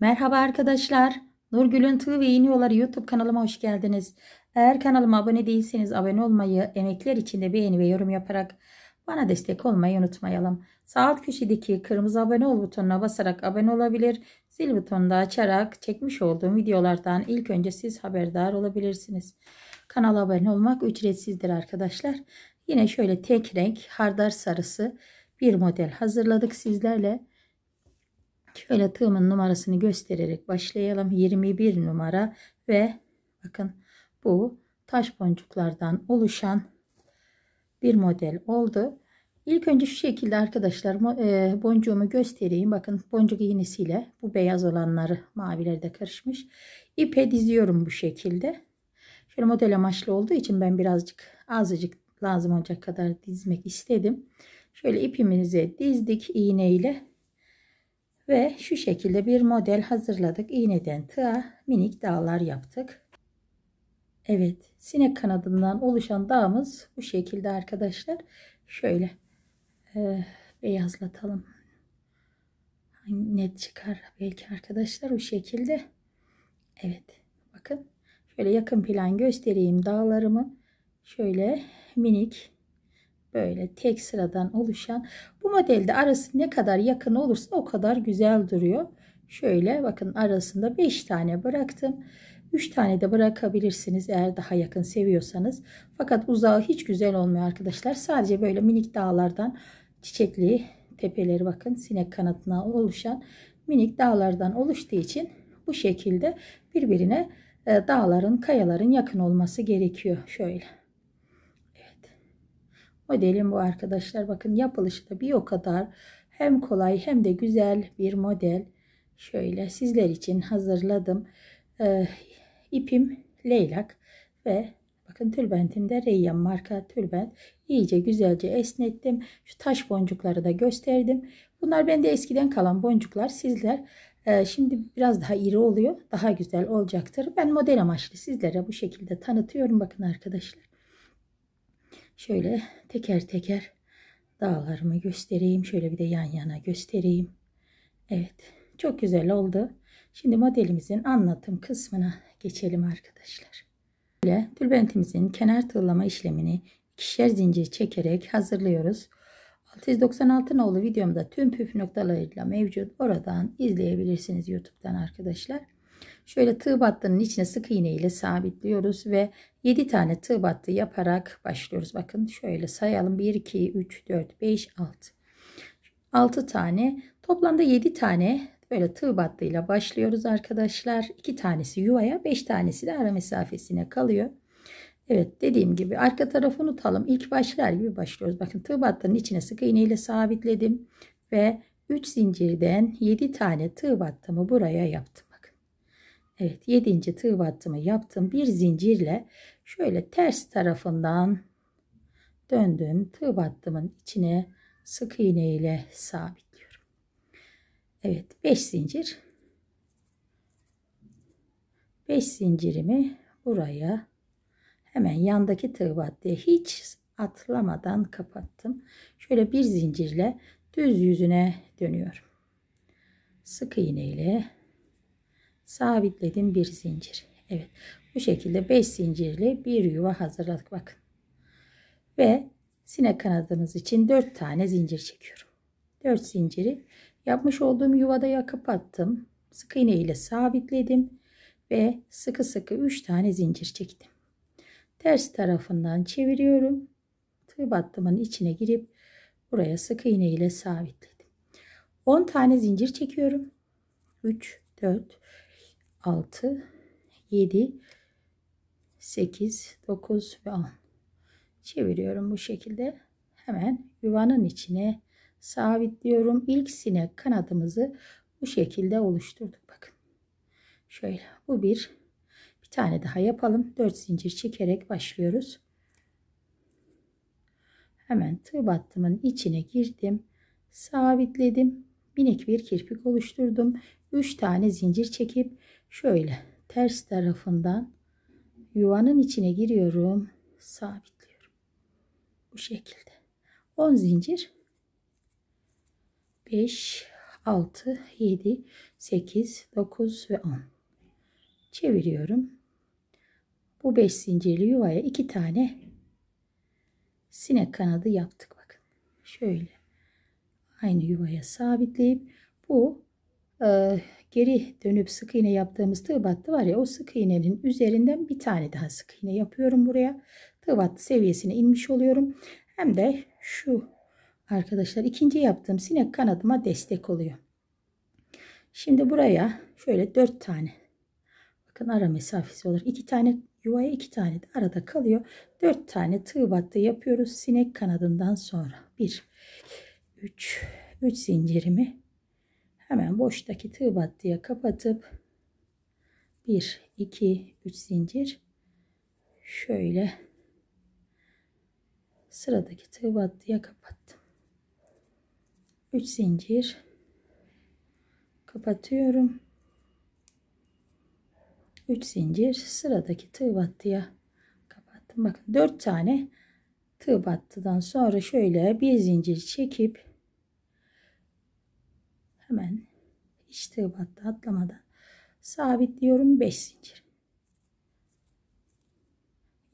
Merhaba arkadaşlar. Nurgül'ün Tığ ve Yeni Yolları YouTube kanalıma hoş geldiniz. Eğer kanalıma abone değilseniz abone olmayı, emekler için de beğeni ve yorum yaparak bana destek olmayı unutmayalım. Sağ alt köşedeki kırmızı abone ol butonuna basarak abone olabilir. Zil butonunu da açarak çekmiş olduğum videolardan ilk önce siz haberdar olabilirsiniz. Kanala abone olmak ücretsizdir arkadaşlar. Yine şöyle tek renk hardar sarısı bir model hazırladık sizlerle. Şöyle tığımın numarasını göstererek başlayalım. 21 numara ve bakın bu taş boncuklardan oluşan bir model oldu. İlk önce şu şekilde arkadaşlar e, boncuğumu göstereyim. Bakın boncuk iğnesiyle bu beyaz olanları mavileri de karışmış. İpe diziyorum bu şekilde. Şöyle model amaçlı olduğu için ben birazcık azıcık lazım olacak kadar dizmek istedim. Şöyle ipimizi dizdik iğneyle. Ve şu şekilde bir model hazırladık. İğneden tığa minik dağlar yaptık. Evet sinek kanadından oluşan dağımız bu şekilde arkadaşlar. Şöyle e, beyazlatalım. Net çıkar belki arkadaşlar bu şekilde. Evet bakın şöyle yakın plan göstereyim dağlarımı. Şöyle minik böyle tek sıradan oluşan bu modelde arası ne kadar yakın olursa o kadar güzel duruyor. Şöyle bakın arasında 5 tane bıraktım. 3 tane de bırakabilirsiniz eğer daha yakın seviyorsanız. Fakat uzağı hiç güzel olmuyor arkadaşlar. Sadece böyle minik dağlardan çiçekli tepeleri bakın sinek kanatına oluşan minik dağlardan oluştuğu için bu şekilde birbirine e, dağların kayaların yakın olması gerekiyor. Şöyle. Modelim bu arkadaşlar. Bakın yapılışı da bir o kadar hem kolay hem de güzel bir model. Şöyle sizler için hazırladım. Ee, ipim leylak ve bakın tülbentimde Reyyan marka tülbent. iyice güzelce esnettim. Şu taş boncukları da gösterdim. Bunlar bende eskiden kalan boncuklar. Sizler ee, Şimdi biraz daha iri oluyor. Daha güzel olacaktır. Ben model amaçlı sizlere bu şekilde tanıtıyorum. Bakın arkadaşlar. Şöyle teker teker dağlarımı göstereyim. Şöyle bir de yan yana göstereyim. Evet çok güzel oldu. Şimdi modelimizin anlatım kısmına geçelim arkadaşlar. Böyle tülbentimizin kenar tığlama işlemini ikişer zincir çekerek hazırlıyoruz. 696 nolu videomda tüm püf noktalarıyla mevcut. Oradan izleyebilirsiniz YouTube'dan arkadaşlar. Şöyle tığ battının içine sık iğne ile sabitliyoruz ve 7 tane tığ battı yaparak başlıyoruz. Bakın şöyle sayalım 1 2 3 4 5 6. 6 tane toplamda 7 tane böyle tığ battıyla başlıyoruz arkadaşlar. 2 tanesi yuvaya 5 tanesi de ara mesafesine kalıyor. Evet dediğim gibi arka tarafı unutalım. İlk başlar gibi başlıyoruz. Bakın tığ battının içine sık iğne ile sabitledim ve 3 zincirden 7 tane tığ battımı buraya yaptım. Evet 7. tığ battımı yaptım. Bir zincirle şöyle ters tarafından döndüm. Tığ battımın içine sık iğne ile sabitliyorum. Evet 5 zincir. 5 zincirimi buraya hemen yandaki tığ battıya hiç atlamadan kapattım. Şöyle bir zincirle düz yüzüne dönüyorum. Sık iğne ile sabitledim bir zincir. Evet bu şekilde 5 zincirli bir yuva hazırladık bakın. Ve sinek kanadımız için 4 tane zincir çekiyorum. 4 zinciri yapmış olduğum yuvada ya kapattım. Sık iğne ile sabitledim ve sıkı sıkı 3 tane zincir çektim. Ters tarafından çeviriyorum. Tığ battımın içine girip buraya sık iğne ile sabitledim. 10 tane zincir çekiyorum. 3 4 6 7 8 9 ve 10 çeviriyorum bu şekilde hemen yuvanın içine sabitliyorum ilk sinek kanadımızı bu şekilde oluşturduk bakın şöyle bu bir bir tane daha yapalım 4 zincir çekerek başlıyoruz hemen tığ battımın içine girdim sabitledim minik bir kirpik oluşturdum 3 tane zincir çekip şöyle ters tarafından yuvanın içine giriyorum sabitliyorum bu şekilde 10 zincir 5 6 7 8 9 ve 10 çeviriyorum bu 5 zincirli yuvaya 2 tane sinek kanadı yaptık bakın şöyle aynı yuvaya sabitleyip bu e, geri dönüp sık iğne yaptığımız tığ battı var ya o sık iğnenin üzerinden bir tane daha sık iğne yapıyorum buraya. Tığ battı seviyesine inmiş oluyorum. Hem de şu arkadaşlar ikinci yaptığım sinek kanadıma destek oluyor. Şimdi buraya şöyle dört tane bakın ara mesafesi olur iki tane yuvaya iki tane de arada kalıyor. Dört tane tığ battı yapıyoruz sinek kanadından sonra. Bir, üç, üç zincirimi hemen boştaki tığ battıya kapatıp 1 2 3 zincir şöyle sıradaki tığ battıya kapattım 3 zincir kapatıyorum 3 zincir sıradaki tığ battıya kapattım bakın 4 tane tığ battıdan sonra şöyle bir zincir çekip hemen hiç tığ battı atlamadan sabitliyorum 5 zincir.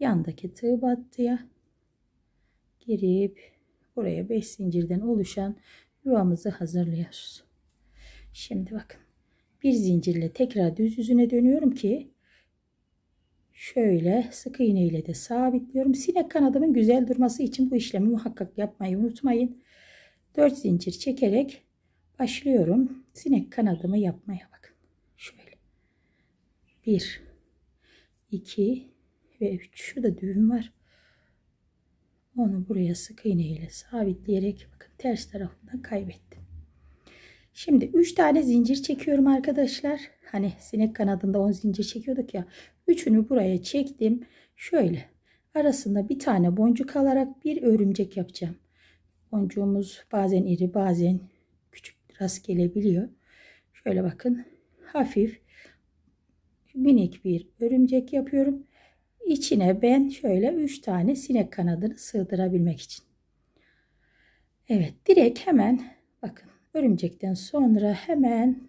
Yandaki tığ battıya girip buraya 5 zincirden oluşan yuvamızı hazırlıyoruz. Şimdi bakın bir zincirle tekrar düz yüzüne dönüyorum ki şöyle sık iğne ile de sabitliyorum. Sinek kanadımın güzel durması için bu işlemi muhakkak yapmayı unutmayın. 4 zincir çekerek Başlıyorum. Sinek kanadımı yapmaya bakın. Şöyle. Bir, iki ve üç. Şurada düğüm var. Onu buraya sık iğne ile sabitleyerek bakın ters tarafından kaybettim. Şimdi 3 tane zincir çekiyorum arkadaşlar. Hani sinek kanadında 10 zincir çekiyorduk ya. Üçünü buraya çektim. Şöyle arasında bir tane boncuk alarak bir örümcek yapacağım. Boncuğumuz bazen iri bazen rast gelebiliyor. Şöyle bakın hafif minik bir örümcek yapıyorum. İçine ben şöyle 3 tane sinek kanadını sığdırabilmek için. Evet direkt hemen bakın örümcekten sonra hemen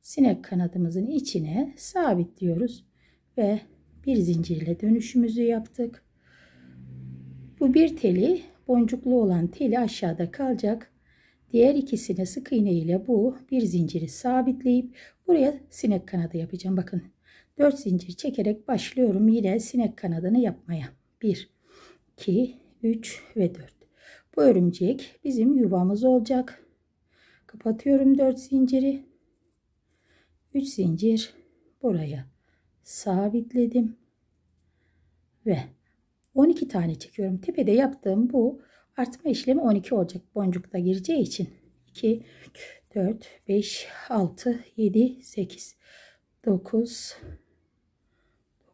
sinek kanadımızın içine sabitliyoruz ve bir zincirle dönüşümüzü yaptık. Bu bir teli boncuklu olan teli aşağıda kalacak. Diğer ikisine sık iğne ile bu bir zinciri sabitleyip buraya sinek kanadı yapacağım. Bakın 4 zincir çekerek başlıyorum yine sinek kanadını yapmaya. 1, 2, 3 ve 4. Bu örümcek bizim yuvamız olacak. Kapatıyorum 4 zinciri. 3 zincir buraya sabitledim. Ve 12 tane çekiyorum. Tepede yaptığım bu Artma işlemi 12 olacak boncukta gireceği için. 2, 4, 5, 6, 7, 8, 9,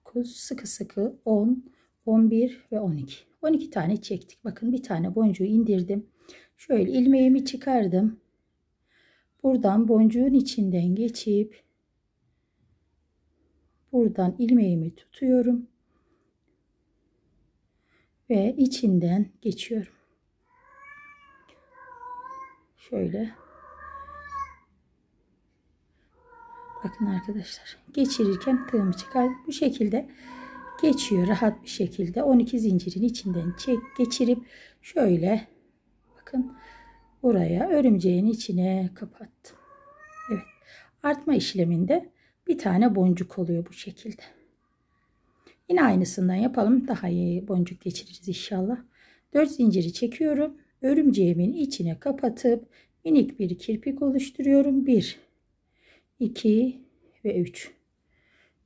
9, sıkı sıkı 10, 11 ve 12. 12 tane çektik. Bakın bir tane boncuğu indirdim. Şöyle ilmeğimi çıkardım. Buradan boncuğun içinden geçip buradan ilmeğimi tutuyorum ve içinden geçiyorum. Şöyle. Bakın arkadaşlar. Geçirirken tığımı çıkardım. Bu şekilde geçiyor rahat bir şekilde. 12 zincirin içinden çek, geçirip şöyle bakın buraya örümceğin içine kapattım. Evet. Artma işleminde bir tane boncuk oluyor bu şekilde. Yine aynısından yapalım. Daha iyi boncuk geçiririz inşallah. 4 zinciri çekiyorum örümceğimin içine kapatıp minik bir kirpik oluşturuyorum. 1 2 ve 3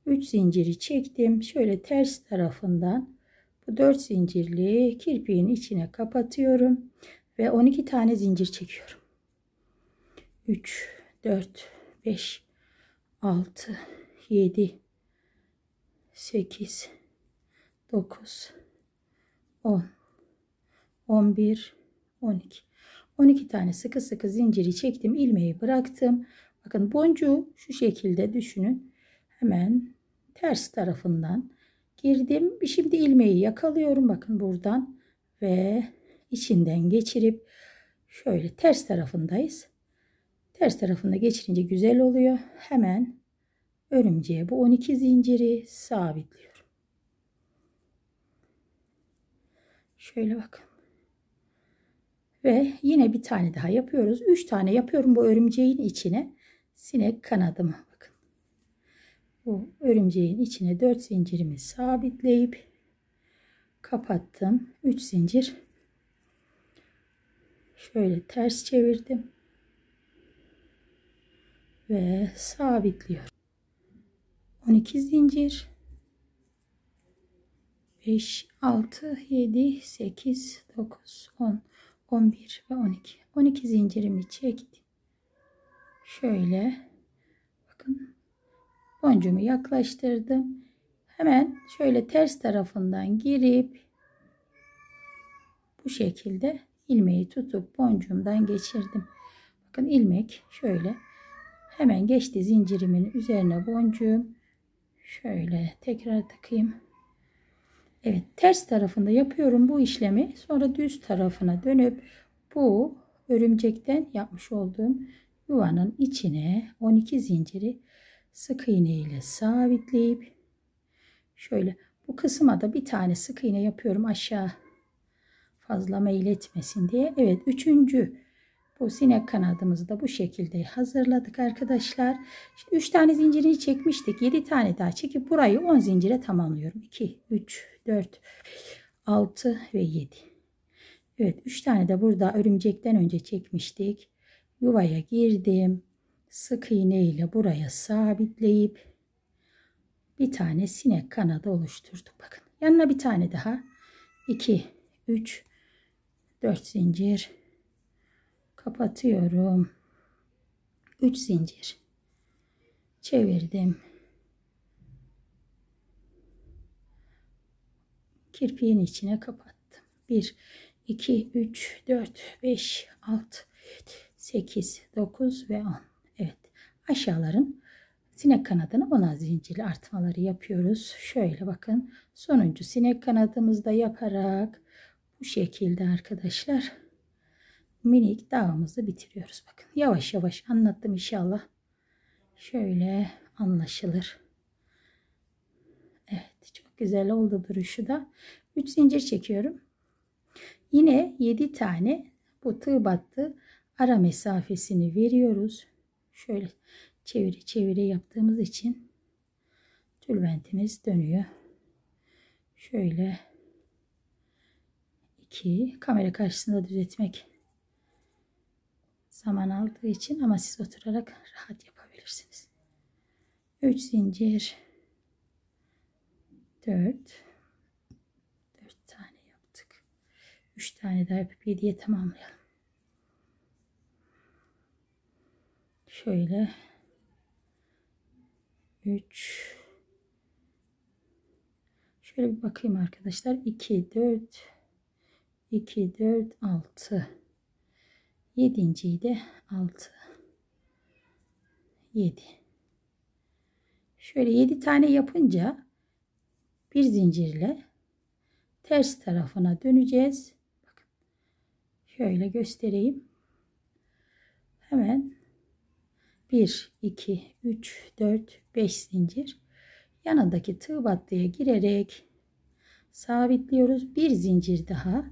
3 zinciri çektim. Şöyle ters tarafından bu 4 zincirli kirpiğin içine kapatıyorum ve 12 tane zincir çekiyorum. 3 4 5 6 7 8 9 10 11 12. 12 tane sıkı sıkı zinciri çektim. ilmeği bıraktım. Bakın boncuğu şu şekilde düşünün. Hemen ters tarafından girdim. Şimdi ilmeği yakalıyorum. Bakın buradan ve içinden geçirip şöyle ters tarafındayız. Ters tarafında geçirince güzel oluyor. Hemen örümceğe bu 12 zinciri sabitliyorum. Şöyle bakın. Ve yine bir tane daha yapıyoruz. 3 tane yapıyorum bu örümceğin içine. Sinek kanadımı bakın. Bu örümceğin içine 4 zincirimi sabitleyip kapattım. 3 zincir. Şöyle ters çevirdim. Ve sabitliyorum. 12 zincir. 5, 6, 7, 8, 9, 10, 11 ve 12. 12 zincirimi çektim. Şöyle bakın boncuğumu yaklaştırdım. Hemen şöyle ters tarafından girip bu şekilde ilmeği tutup boncuğumdan geçirdim. Bakın ilmek şöyle hemen geçti zincirimin üzerine boncuğum. Şöyle tekrar takayım. Evet ters tarafında yapıyorum bu işlemi. Sonra düz tarafına dönüp bu örümcekten yapmış olduğum yuvanın içine 12 zinciri sık iğne ile sabitleyip şöyle bu kısma da bir tane sık iğne yapıyorum aşağı fazla meyletmesin diye. Evet üçüncü bu sinek kanadımızı da bu şekilde hazırladık arkadaşlar. 3 tane zincirini çekmiştik. 7 tane daha çekip burayı 10 zincire tamamlıyorum. 2, 3, 4, 6 ve 7. Evet 3 tane de burada örümcekten önce çekmiştik. Yuvaya girdim. Sık iğne ile buraya sabitleyip bir tane sinek kanadı oluşturduk. Bakın yanına bir tane daha. 2, 3, 4 zincir kapatıyorum 3 zincir çevirdim kirpiğin içine kapattım 1 2 3 4 5 6 8 9 ve 10 Evet aşağıların sinek kanadını ona zincirli artmaları yapıyoruz şöyle bakın sonuncu sinek kanadımızda yaparak bu şekilde arkadaşlar minik dağımızı bitiriyoruz. Bakın yavaş yavaş anlattım inşallah. Şöyle anlaşılır. Evet çok güzel oldu duruşu da. 3 zincir çekiyorum. Yine 7 tane bu tığ battı ara mesafesini veriyoruz. Şöyle çevire çevire yaptığımız için tülbentimiz dönüyor. Şöyle 2 kamera karşısında düzeltmek zaman aldığı için ama siz oturarak rahat yapabilirsiniz. 3 zincir 4 4 tane yaptık. 3 tane daha yapıp 7'ye tamamlayalım. Şöyle 3 Şöyle bir bakayım arkadaşlar. 2 4 2 4 6 Yedinciyi de altı. Yedi. Şöyle yedi tane yapınca bir zincirle ters tarafına döneceğiz. Bakın. Şöyle göstereyim. Hemen 1, 2, 3, 4, 5 zincir. Yanındaki tığ battıya girerek sabitliyoruz. Bir zincir daha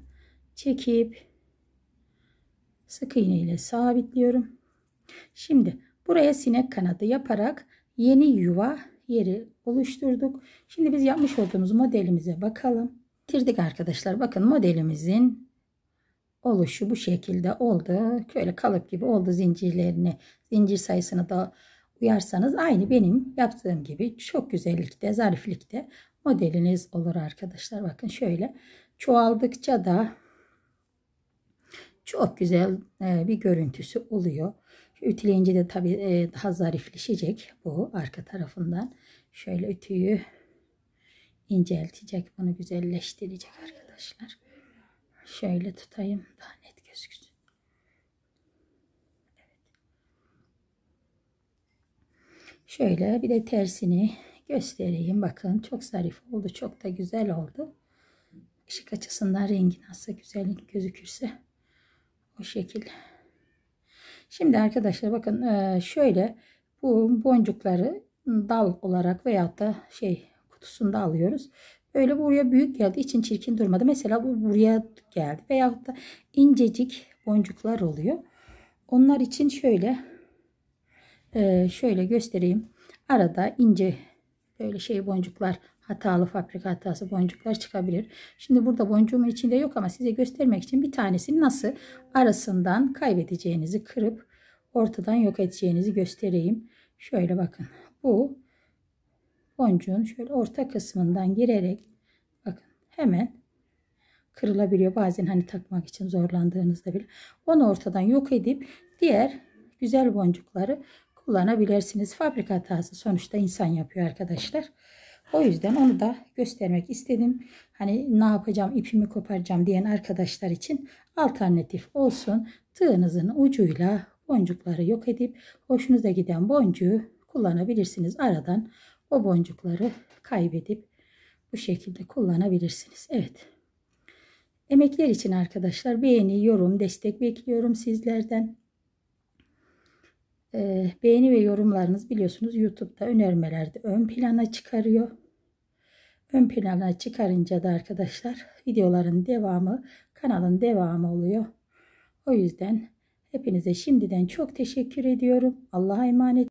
çekip Sık iğne ile sabitliyorum. Şimdi buraya sinek kanadı yaparak yeni yuva yeri oluşturduk. Şimdi biz yapmış olduğumuz modelimize bakalım. Bitirdik arkadaşlar. Bakın modelimizin oluşu bu şekilde oldu. Böyle kalıp gibi oldu zincirlerini. Zincir sayısını da uyarsanız aynı benim yaptığım gibi çok güzellikte, zariflikte modeliniz olur arkadaşlar. Bakın şöyle çoğaldıkça da çok güzel e, bir görüntüsü oluyor. Ütüleyince de tabii e, daha zarifleşecek bu arka tarafından. Şöyle ütüyü inceltecek, bunu güzelleştirecek arkadaşlar. Şöyle tutayım daha net gözüksün. Evet. Şöyle bir de tersini göstereyim. Bakın çok zarif oldu. Çok da güzel oldu. Işık açısından rengi nasıl güzel gözükürse bu şekil. Şimdi arkadaşlar bakın e, şöyle bu boncukları dal olarak veyahut da şey kutusunda alıyoruz. Böyle buraya büyük geldi için çirkin durmadı. Mesela bu buraya geldi veyahut da incecik boncuklar oluyor. Onlar için şöyle e, şöyle göstereyim. Arada ince böyle şey boncuklar hatalı fabrika hatası boncuklar çıkabilir. Şimdi burada boncuğumun içinde yok ama size göstermek için bir tanesini nasıl arasından kaybedeceğinizi kırıp ortadan yok edeceğinizi göstereyim. Şöyle bakın bu boncuğun şöyle orta kısmından girerek bakın hemen kırılabiliyor. Bazen hani takmak için zorlandığınızda bile. Onu ortadan yok edip diğer güzel boncukları kullanabilirsiniz. Fabrika hatası sonuçta insan yapıyor arkadaşlar. O yüzden onu da göstermek istedim. Hani ne yapacağım ipimi koparacağım diyen arkadaşlar için alternatif olsun. Tığınızın ucuyla boncukları yok edip hoşunuza giden boncuğu kullanabilirsiniz. Aradan o boncukları kaybedip bu şekilde kullanabilirsiniz. Evet. Emekler için arkadaşlar beğeni, yorum, destek bekliyorum sizlerden. Ee, beğeni ve yorumlarınız biliyorsunuz YouTube'da önermelerde ön plana çıkarıyor. Ön plana çıkarınca da arkadaşlar videoların devamı kanalın devamı oluyor. O yüzden hepinize şimdiden çok teşekkür ediyorum. Allah'a emanet